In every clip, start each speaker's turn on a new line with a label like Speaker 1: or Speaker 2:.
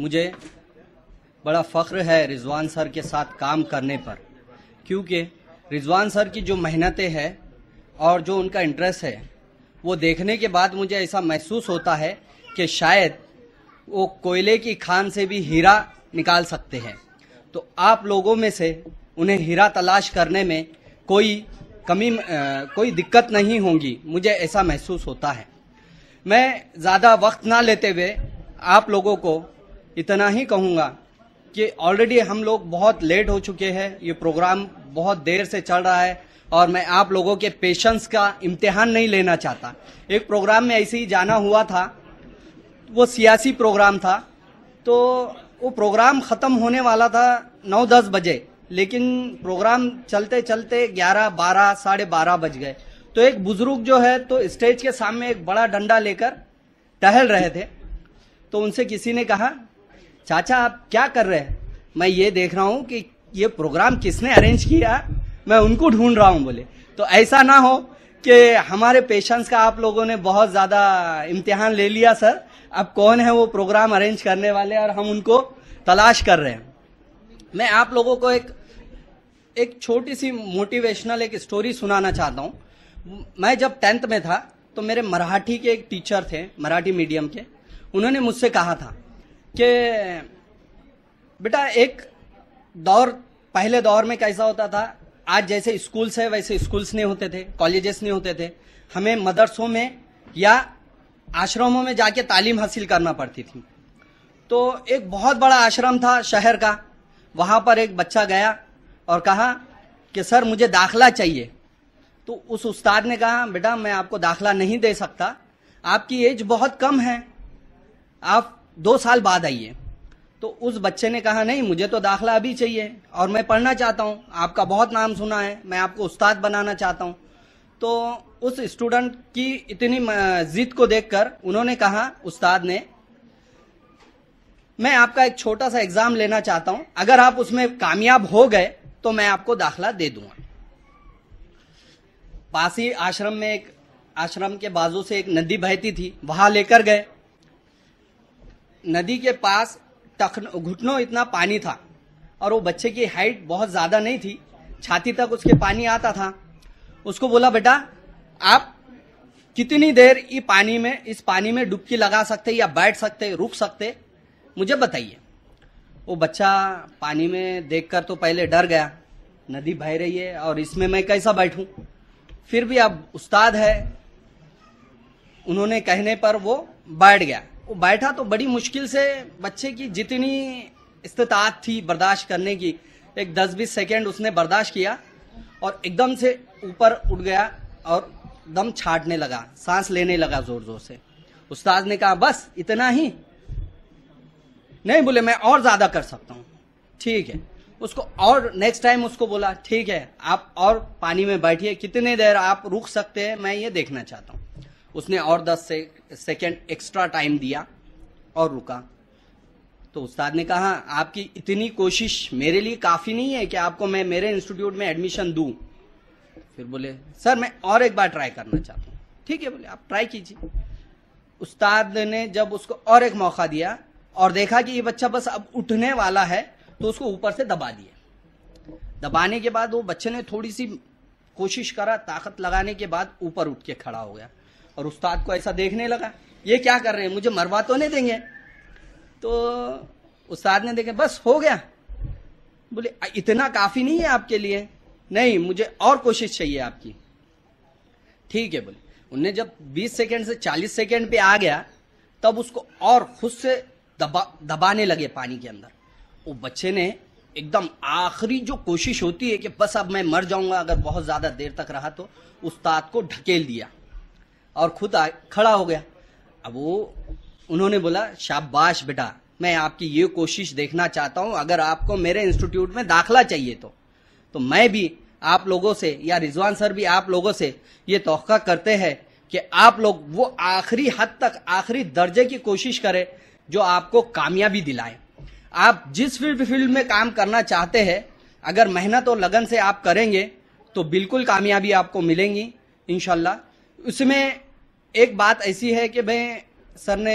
Speaker 1: मुझे बड़ा फ़ख्र है रिजवान सर के साथ काम करने पर क्योंकि रिजवान सर की जो मेहनतें हैं और जो उनका इंटरेस्ट है वो देखने के बाद मुझे ऐसा महसूस होता है कि शायद वो कोयले की खान से भी हीरा निकाल सकते हैं तो आप लोगों में से उन्हें हीरा तलाश करने में कोई कमी आ, कोई दिक्कत नहीं होगी मुझे ऐसा महसूस होता है मैं ज़्यादा वक्त ना लेते हुए आप लोगों को इतना ही कहूंगा कि ऑलरेडी हम लोग बहुत लेट हो चुके हैं ये प्रोग्राम बहुत देर से चल रहा है और मैं आप लोगों के पेशेंस का इम्तिहान नहीं लेना चाहता एक प्रोग्राम में ऐसे ही जाना हुआ था वो सियासी प्रोग्राम था तो वो प्रोग्राम ख़त्म होने वाला था नौ दस बजे लेकिन प्रोग्राम चलते चलते ग्यारह बारह साढ़े बारह बज गए तो एक बुजुर्ग जो है तो स्टेज के सामने एक बड़ा डंडा लेकर टहल रहे थे तो उनसे किसी ने कहा चाचा आप क्या कर रहे हैं मैं ये देख रहा हूँ कि ये प्रोग्राम किसने अरेंज किया मैं उनको ढूंढ रहा हूँ बोले तो ऐसा ना हो कि हमारे पेशेंट्स का आप लोगों ने बहुत ज़्यादा इम्तिहान ले लिया सर अब कौन है वो प्रोग्राम अरेंज करने वाले और हम उनको तलाश कर रहे हैं मैं आप लोगों को एक एक छोटी सी मोटिवेशनल एक स्टोरी सुनाना चाहता हूँ मैं जब टेंथ में था तो मेरे मराठी के एक टीचर थे मराठी मीडियम के उन्होंने मुझसे कहा था कि बेटा एक दौर पहले दौर में कैसा होता था आज जैसे स्कूल्स है वैसे स्कूल्स नहीं होते थे कॉलेजेस नहीं होते थे हमें मदरसों में या आश्रमों में जाके तालीम हासिल करना पड़ती थी तो एक बहुत बड़ा आश्रम था शहर का वहाँ पर एक बच्चा गया और कहा कि सर मुझे दाखला चाहिए तो उस उस्ताद ने कहा बेटा मैं आपको दाखला नहीं दे सकता आपकी एज बहुत कम है आप दो साल बाद आइए तो उस बच्चे ने कहा नहीं मुझे तो दाखला अभी चाहिए और मैं पढ़ना चाहता हूँ आपका बहुत नाम सुना है मैं आपको उस्ताद बनाना चाहता हूँ तो उस स्टूडेंट की इतनी जिद को देखकर उन्होंने कहा उस्ताद ने मैं आपका एक छोटा सा एग्जाम लेना चाहता हूं अगर आप उसमें कामयाब हो गए तो मैं आपको दाखला दे दूंगा पासी आश्रम में एक आश्रम के बाजू से एक नदी बहती थी वहां लेकर गए नदी के पास घुटनों इतना पानी था और वो बच्चे की हाइट बहुत ज़्यादा नहीं थी छाती तक उसके पानी आता था उसको बोला बेटा आप कितनी देर ये पानी में इस पानी में डुबकी लगा सकते या बैठ सकते रुक सकते मुझे बताइए वो बच्चा पानी में देखकर तो पहले डर गया नदी बह रही है और इसमें मैं कैसा बैठूं फिर भी अब उस्ताद है उन्होंने कहने पर वो बैठ गया वो बैठा तो बड़ी मुश्किल से बच्चे की जितनी इस्तात थी बर्दाश्त करने की एक 10-20 सेकेंड उसने बर्दाश्त किया और एकदम से ऊपर उठ गया और दम छाटने लगा सांस लेने लगा जोर जोर से उस्ताद ने कहा बस इतना ही नहीं बोले मैं और ज्यादा कर सकता हूँ ठीक है उसको और नेक्स्ट टाइम उसको बोला ठीक है आप और पानी में बैठिए कितने देर आप रुक सकते हैं मैं ये देखना चाहता हूँ उसने और दस से, सेकेंड एक्स्ट्रा टाइम दिया और रुका तो उस्ताद ने कहा आपकी इतनी कोशिश मेरे लिए काफ़ी नहीं है कि आपको मैं मेरे इंस्टीट्यूट में एडमिशन दू फिर बोले सर मैं और एक बार ट्राई करना चाहता हूँ ठीक है बोले आप ट्राई कीजिए उस्ताद ने जब उसको और एक मौका दिया और देखा कि ये बच्चा बस अब उठने वाला है तो उसको ऊपर से दबा दिया दबाने के बाद वो बच्चे ने थोड़ी सी कोशिश करा ताकत लगाने के बाद ऊपर उठ के खड़ा हो गया और उस्ताद को ऐसा देखने लगा ये क्या कर रहे हैं मुझे मरवा तो नहीं देंगे तो उस्ताद ने देखे बस हो गया बोले इतना काफी नहीं है आपके लिए नहीं मुझे और कोशिश चाहिए आपकी ठीक है बोले उनने जब 20 सेकंड से 40 सेकंड पे आ गया तब उसको और खुद से दबा दबाने लगे पानी के अंदर वो बच्चे ने एकदम आखिरी जो कोशिश होती है कि बस अब मैं मर जाऊंगा अगर बहुत ज्यादा देर तक रहा तो उस्ताद को ढकेल दिया और खुद आ, खड़ा हो गया अब वो उन्होंने बोला शाबाश बेटा मैं आपकी ये कोशिश देखना चाहता हूं अगर आपको मेरे इंस्टीट्यूट में दाखला चाहिए तो तो मैं भी आप लोगों से या रिजवान सर भी आप लोगों से ये तो करते हैं कि आप लोग वो आखिरी हद तक आखिरी दर्जे की कोशिश करें जो आपको कामयाबी दिलाए आप जिस फील्ड फील्ड में काम करना चाहते हैं अगर मेहनत और लगन से आप करेंगे तो बिल्कुल कामयाबी आपको मिलेंगी इनशाला उसमें एक बात ऐसी है कि भाई सर ने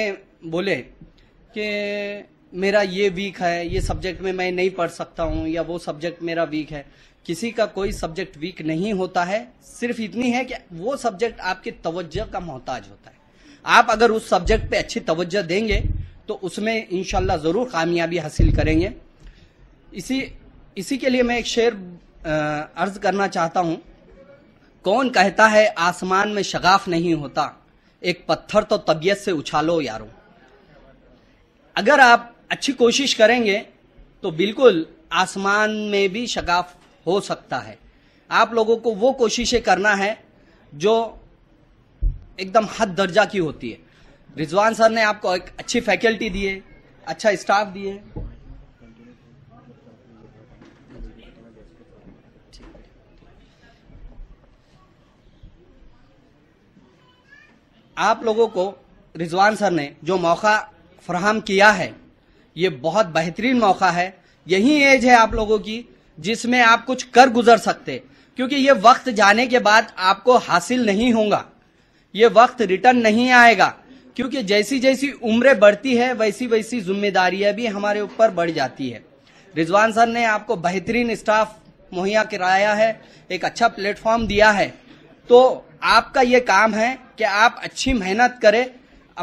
Speaker 1: बोले कि मेरा ये वीक है ये सब्जेक्ट में मैं नहीं पढ़ सकता हूँ या वो सब्जेक्ट मेरा वीक है किसी का कोई सब्जेक्ट वीक नहीं होता है सिर्फ इतनी है कि वो सब्जेक्ट आपकी तवज्जो का मोहताज होता है आप अगर उस सब्जेक्ट पे अच्छी तवज्जो देंगे तो उसमें इनशाला ज़रूर कामयाबी हासिल करेंगे इसी इसी के लिए मैं एक शेर अर्ज करना चाहता हूँ कौन कहता है आसमान में शगाफ नहीं होता एक पत्थर तो तबीयत से उछालो यारो अगर आप अच्छी कोशिश करेंगे तो बिल्कुल आसमान में भी शगाफ हो सकता है आप लोगों को वो कोशिशें करना है जो एकदम हद दर्जा की होती है रिजवान सर ने आपको एक अच्छी फैकल्टी दी है अच्छा स्टाफ दिए आप लोगों को रिजवान सर ने जो मौका फ्राहम किया है ये बहुत बेहतरीन मौका है यही एज है आप लोगों की जिसमें आप कुछ कर गुजर सकते क्योंकि ये वक्त जाने के बाद आपको हासिल नहीं होगा ये वक्त रिटर्न नहीं आएगा क्योंकि जैसी जैसी उम्र बढ़ती है वैसी वैसी जिम्मेदारियां भी हमारे ऊपर बढ़ जाती है रिजवान सर ने आपको बेहतरीन स्टाफ मुहैया कराया है एक अच्छा प्लेटफॉर्म दिया है तो आपका ये काम है कि आप अच्छी मेहनत करें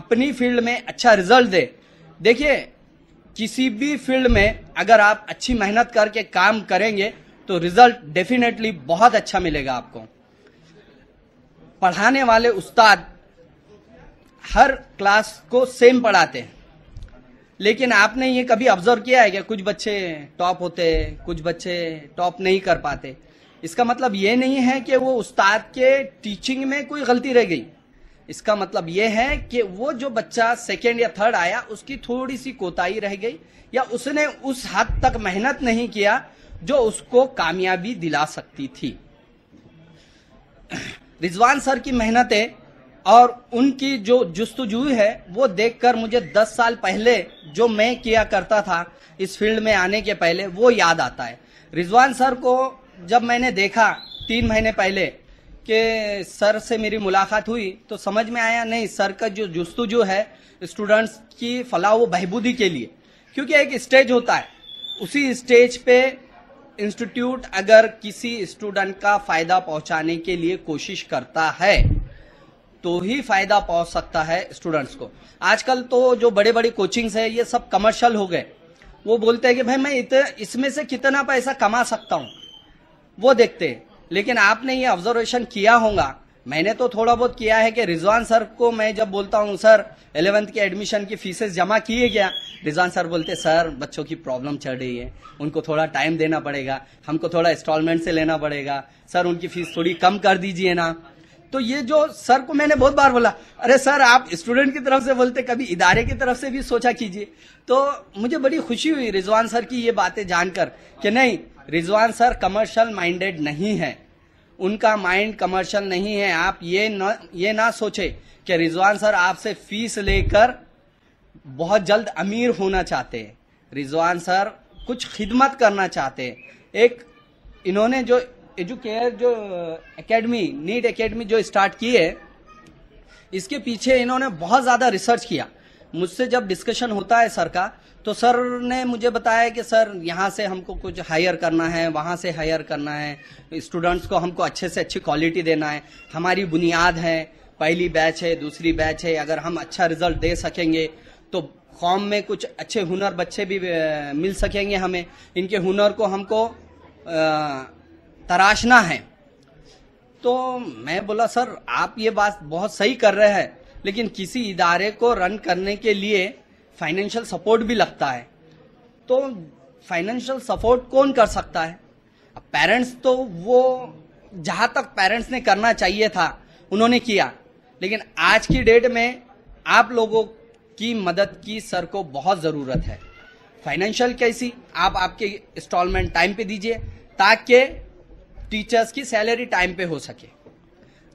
Speaker 1: अपनी फील्ड में अच्छा रिजल्ट दे देखिए किसी भी फील्ड में अगर आप अच्छी मेहनत करके काम करेंगे तो रिजल्ट डेफिनेटली बहुत अच्छा मिलेगा आपको पढ़ाने वाले उस्ताद हर क्लास को सेम पढ़ाते हैं लेकिन आपने ये कभी ऑब्जर्व किया है कि कुछ बच्चे टॉप होते कुछ बच्चे टॉप नहीं कर पाते इसका मतलब ये नहीं है कि वो उस्ताद के टीचिंग में कोई गलती रह गई इसका मतलब यह है कि वो जो बच्चा सेकेंड या थर्ड आया उसकी थोड़ी सी कोताही रह गई या उसने उस हद तक मेहनत नहीं किया जो उसको कामयाबी दिला सकती थी रिजवान सर की मेहनतें और उनकी जो जस्तुजू है वो देखकर मुझे 10 साल पहले जो मैं किया करता था इस फील्ड में आने के पहले वो याद आता है रिजवान सर को जब मैंने देखा तीन महीने पहले कि सर से मेरी मुलाकात हुई तो समझ में आया नहीं सर का जो जुस्तु जो है स्टूडेंट्स की फलाह व बहबूदी के लिए क्योंकि एक स्टेज होता है उसी स्टेज पे इंस्टीट्यूट अगर किसी स्टूडेंट का फायदा पहुंचाने के लिए कोशिश करता है तो ही फायदा पहुंच सकता है स्टूडेंट्स को आजकल तो जो बड़े बड़े कोचिंग्स है ये सब कमर्शियल हो गए वो बोलते हैं कि भाई मैं इसमें से कितना पैसा कमा सकता हूँ वो देखते हैं लेकिन आपने ये ऑब्जर्वेशन किया होगा मैंने तो थोड़ा बहुत किया है कि रिजवान सर को मैं जब बोलता हूँ सर एलेवंथ के एडमिशन की फीसेस जमा किए गया रिजवान सर बोलते सर बच्चों की प्रॉब्लम चढ़ रही है उनको थोड़ा टाइम देना पड़ेगा हमको थोड़ा इंस्टॉलमेंट से लेना पड़ेगा सर उनकी फीस थोड़ी कम कर दीजिए ना तो ये जो सर को मैंने बहुत बार बोला अरे सर आप स्टूडेंट की तरफ से बोलते कभी इदारे की तरफ से भी सोचा कीजिए तो मुझे बड़ी खुशी हुई रिजवान सर की ये बातें जानकर कि नहीं रिजवान सर कमर्शियल माइंडेड नहीं है उनका माइंड कमर्शियल नहीं है आप ये न ये ना सोचे कि रिजवान सर आपसे फीस लेकर बहुत जल्द अमीर होना चाहते हैं रिजवान सर कुछ खिदमत करना चाहते हैं एक इन्होंने जो एजुकेयर जो एकेडमी नीट एकेडमी जो स्टार्ट की है इसके पीछे इन्होंने बहुत ज़्यादा रिसर्च किया मुझसे जब डिस्कशन होता है सर का तो सर ने मुझे बताया कि सर यहाँ से हमको कुछ हायर करना है वहाँ से हायर करना है स्टूडेंट्स को हमको अच्छे से अच्छी क्वालिटी देना है हमारी बुनियाद है पहली बैच है दूसरी बैच है अगर हम अच्छा रिजल्ट दे सकेंगे तो कॉम में कुछ अच्छे हुनर बच्चे भी मिल सकेंगे हमें इनके हुनर को हमको तराशना है तो मैं बोला सर आप ये बात बहुत सही कर रहे हैं लेकिन किसी इदारे को रन करने के लिए फाइनेंशियल सपोर्ट भी लगता है तो फाइनेंशियल सपोर्ट कौन कर सकता है पेरेंट्स तो वो जहां तक पेरेंट्स ने करना चाहिए था उन्होंने किया लेकिन आज की डेट में आप लोगों की मदद की सर को बहुत ज़रूरत है फाइनेंशियल कैसी आप आपके इंस्टॉलमेंट टाइम पे दीजिए ताकि टीचर्स की सैलरी टाइम पे हो सके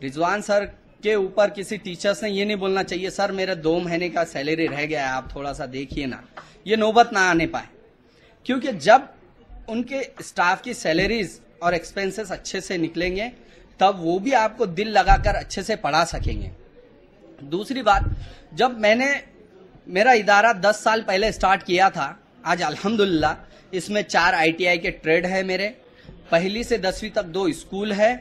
Speaker 1: रिजवान सर के ऊपर किसी टीचर्स ने ये नहीं बोलना चाहिए सर मेरा दो महीने का सैलरी रह गया है आप थोड़ा सा देखिए ना ये नौबत ना आने पाए क्योंकि जब उनके स्टाफ की सैलरीज और एक्सपेंसेस अच्छे से निकलेंगे तब वो भी आपको दिल लगाकर अच्छे से पढ़ा सकेंगे दूसरी बात जब मैंने मेरा इदारा 10 साल पहले स्टार्ट किया था आज अल्हम्दुलिल्लाह इसमें चार आईटीआई के ट्रेड है मेरे पहली से दसवीं तक दो स्कूल है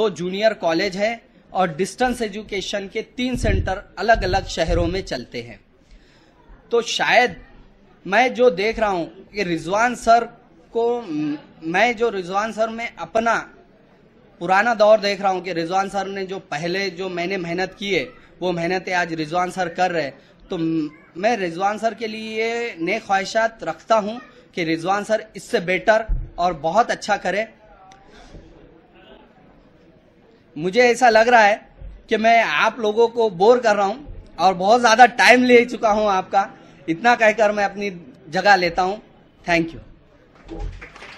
Speaker 1: दो जूनियर कॉलेज है और डिस्टेंस एजुकेशन के तीन सेंटर अलग अलग शहरों में चलते हैं तो शायद मैं जो देख रहा हूं कि रिजवान सर को मैं जो रिजवान सर में अपना पुराना दौर देख रहा हूँ कि रिजवान सर ने जो पहले जो मैंने मेहनत की है वो मेहनत आज रिजवान सर कर रहे तो मैं रिजवान सर के लिए नए ख्वाहिशात रखता हूं कि रिजवान सर इससे बेटर और बहुत अच्छा करें मुझे ऐसा लग रहा है कि मैं आप लोगों को बोर कर रहा हूँ और बहुत ज़्यादा टाइम ले चुका हूँ आपका इतना कहकर मैं अपनी जगह लेता हूँ थैंक यू